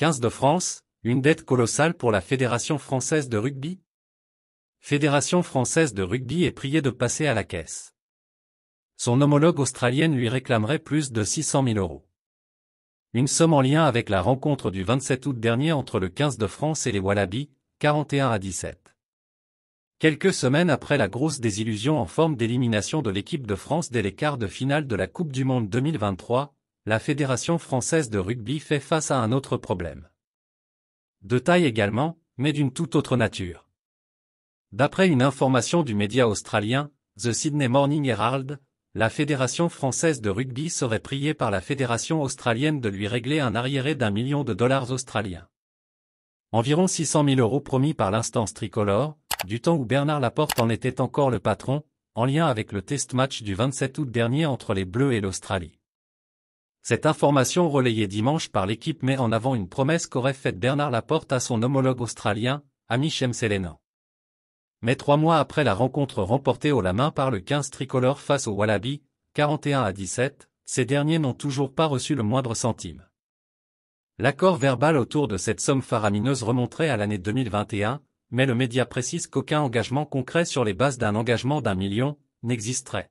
15 de France, une dette colossale pour la Fédération française de rugby Fédération française de rugby est priée de passer à la caisse. Son homologue australienne lui réclamerait plus de 600 000 euros. Une somme en lien avec la rencontre du 27 août dernier entre le 15 de France et les Wallabies, 41 à 17. Quelques semaines après la grosse désillusion en forme d'élimination de l'équipe de France dès les quarts de finale de la Coupe du Monde 2023, la Fédération française de rugby fait face à un autre problème. De taille également, mais d'une toute autre nature. D'après une information du média australien, The Sydney Morning Herald, la Fédération française de rugby serait priée par la Fédération australienne de lui régler un arriéré d'un million de dollars australiens. Environ 600 000 euros promis par l'instance tricolore, du temps où Bernard Laporte en était encore le patron, en lien avec le test match du 27 août dernier entre les Bleus et l'Australie. Cette information relayée dimanche par l'équipe met en avant une promesse qu'aurait faite Bernard Laporte à son homologue australien, Shem Selena. Mais trois mois après la rencontre remportée au la main par le 15 tricolore face au Wallaby, 41 à 17, ces derniers n'ont toujours pas reçu le moindre centime. L'accord verbal autour de cette somme faramineuse remonterait à l'année 2021, mais le média précise qu'aucun engagement concret sur les bases d'un engagement d'un million n'existerait.